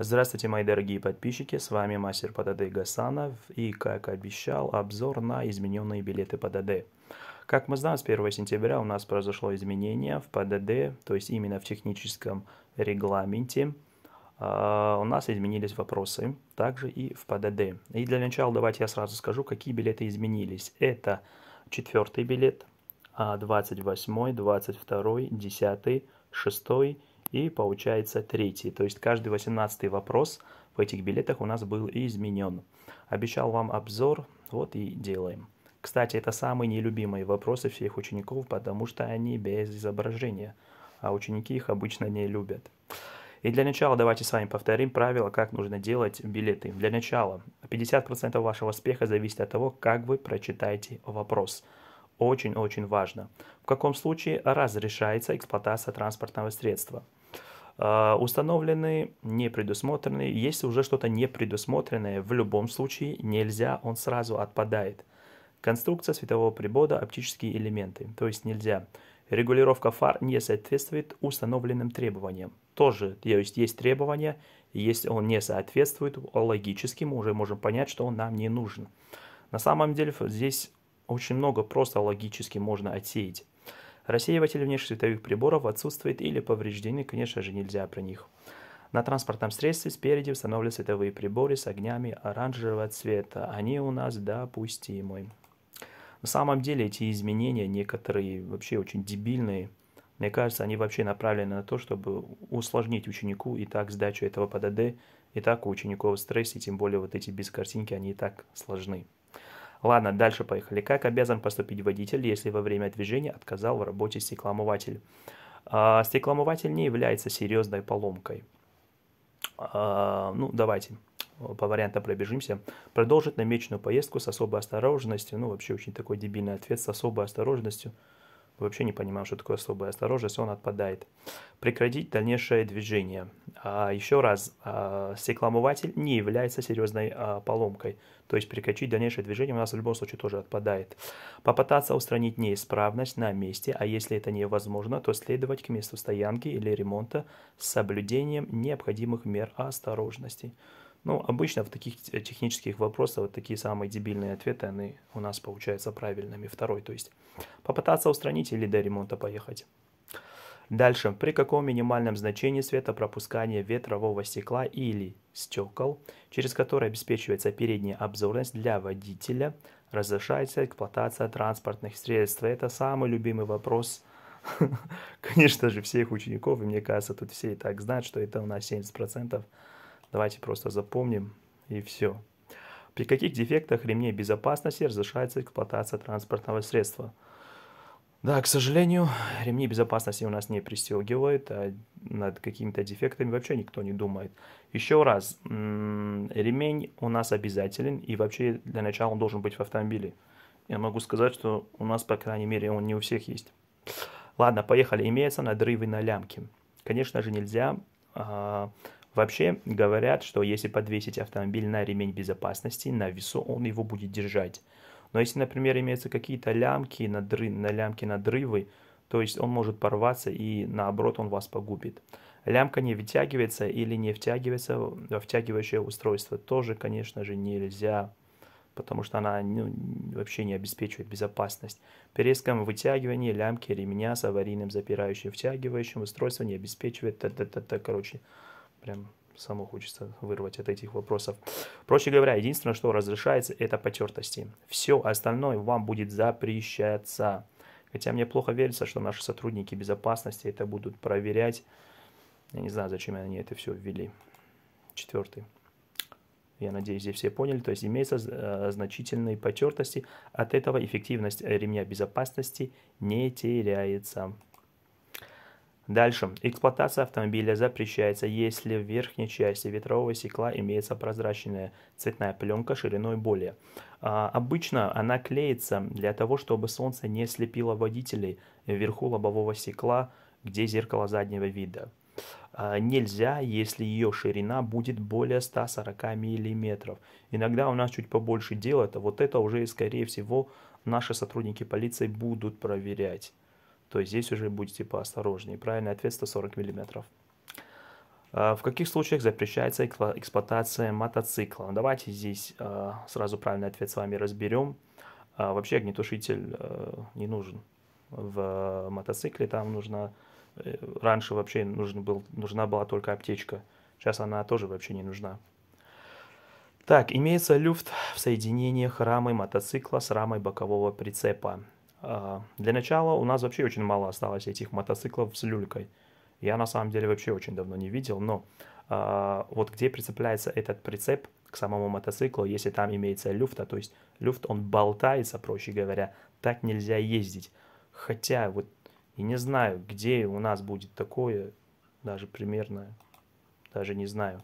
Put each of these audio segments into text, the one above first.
Здравствуйте, мои дорогие подписчики, с вами мастер ПДД Гасанов и, как обещал, обзор на измененные билеты ПДД. Как мы знаем, с 1 сентября у нас произошло изменение в ПДД, то есть именно в техническом регламенте. А, у нас изменились вопросы, также и в ПДД. И для начала давайте я сразу скажу, какие билеты изменились. Это четвертый билет, 28, 22, 10, 6, и получается третий. То есть каждый 18 вопрос в этих билетах у нас был изменен. Обещал вам обзор, вот и делаем. Кстати, это самые нелюбимые вопросы всех учеников, потому что они без изображения, а ученики их обычно не любят. И для начала давайте с вами повторим правила, как нужно делать билеты. Для начала 50% вашего успеха зависит от того, как вы прочитаете вопрос. Очень-очень важно. В каком случае разрешается эксплуатация транспортного средства – а, установлены, не предусмотрены. Если уже что-то не предусмотренное, в любом случае нельзя, он сразу отпадает. Конструкция светового прибора, оптические элементы, то есть нельзя. Регулировка фар не соответствует установленным требованиям. Тоже, то есть есть требования, если он не соответствует, логически мы уже можем понять, что он нам не нужен. На самом деле здесь очень много просто логически можно отсеять. Рассеиватель внешних световых приборов отсутствует или повреждены, конечно же, нельзя про них. На транспортном средстве спереди установлены световые приборы с огнями оранжевого цвета. Они у нас допустимы. На самом деле эти изменения некоторые вообще очень дебильные. Мне кажется, они вообще направлены на то, чтобы усложнить ученику и так сдачу этого по ДД, и так у учеников стресс, и тем более вот эти без картинки, они и так сложны. Ладно, дальше поехали. Как обязан поступить водитель, если во время движения отказал в работе стекломыватель? А, стеклоомыватель не является серьезной поломкой. А, ну, давайте э, по вариантам пробежимся. Продолжить намеченную поездку с особой осторожностью. Ну, вообще очень такой дебильный ответ с особой осторожностью вообще не понимаем, что такое особая осторожность, он отпадает. Прекратить дальнейшее движение. А, еще раз, а, секламыватель не является серьезной а, поломкой, то есть прекратить дальнейшее движение у нас в любом случае тоже отпадает. Попытаться устранить неисправность на месте, а если это невозможно, то следовать к месту стоянки или ремонта с соблюдением необходимых мер осторожности. Ну, обычно в таких технических вопросах вот такие самые дебильные ответы, они у нас получаются правильными. Второй, то есть попытаться устранить или до ремонта поехать. Дальше. При каком минимальном значении светопропускания ветрового стекла или стекол, через которые обеспечивается передняя обзорность для водителя, разрешается эксплуатация транспортных средств? Это самый любимый вопрос, конечно же, всех учеников. И мне кажется, тут все и так знают, что это у нас 70% Давайте просто запомним и все. При каких дефектах ремней безопасности разрешается эксплуатация транспортного средства? Да, к сожалению, ремни безопасности у нас не пристегивают, а над какими-то дефектами вообще никто не думает. Еще раз, ремень у нас обязателен, и вообще для начала он должен быть в автомобиле. Я могу сказать, что у нас, по крайней мере, он не у всех есть. Ладно, поехали. Имеются надрывы на лямке. Конечно же, нельзя а, Вообще говорят, что если подвесить автомобиль на ремень безопасности, на весу он его будет держать. Но если, например, имеются какие-то лямки, надры, на лямки надрывы, то есть он может порваться и наоборот он вас погубит. Лямка не вытягивается или не втягивается во втягивающее устройство. Тоже, конечно же, нельзя, потому что она ну, вообще не обеспечивает безопасность. При резком вытягивании лямки ремня с аварийным запирающим втягивающим устройством не обеспечивает, т короче, прям само хочется вырвать от этих вопросов. Проще говоря, единственное, что разрешается, это потертости. Все остальное вам будет запрещаться. Хотя мне плохо верится, что наши сотрудники безопасности это будут проверять. Я не знаю, зачем они это все ввели. Четвертый. Я надеюсь, здесь все поняли. То есть имеются э, значительные потертости. От этого эффективность ремня безопасности не теряется. Дальше. Эксплуатация автомобиля запрещается, если в верхней части ветрового стекла имеется прозрачная цветная пленка шириной более. А, обычно она клеится для того, чтобы солнце не слепило водителей вверху лобового стекла, где зеркало заднего вида. А, нельзя, если ее ширина будет более 140 мм. Иногда у нас чуть побольше делают, а вот это уже, скорее всего, наши сотрудники полиции будут проверять. То здесь уже будьте поосторожнее. Типа, правильный ответ 140 мм. А в каких случаях запрещается эксплуатация мотоцикла? Давайте здесь а, сразу правильный ответ с вами разберем. А, вообще огнетушитель э, не нужен в мотоцикле. Там нужно э, раньше вообще нужен был, нужна была только аптечка. Сейчас она тоже вообще не нужна. Так, имеется люфт в соединении рамы мотоцикла с рамой бокового прицепа. А, для начала у нас вообще очень мало осталось этих мотоциклов с люлькой. Я на самом деле вообще очень давно не видел, но а, вот где прицепляется этот прицеп к самому мотоциклу, если там имеется люфта, то есть люфт, он болтается, проще говоря, так нельзя ездить. Хотя вот и не знаю, где у нас будет такое, даже примерно, даже не знаю.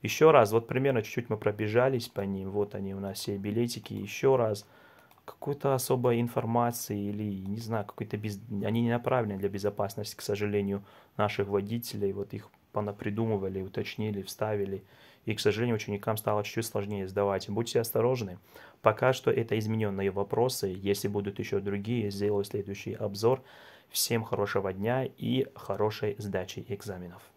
Еще раз, вот примерно чуть-чуть мы пробежались по ним, вот они у нас все билетики, еще раз какой-то особой информации или, не знаю, какой-то без... они не направлены для безопасности, к сожалению, наших водителей, вот их понапридумывали, уточнили, вставили. И, к сожалению, ученикам стало чуть-чуть сложнее сдавать. Будьте осторожны. Пока что это измененные вопросы. Если будут еще другие, сделаю следующий обзор. Всем хорошего дня и хорошей сдачи экзаменов.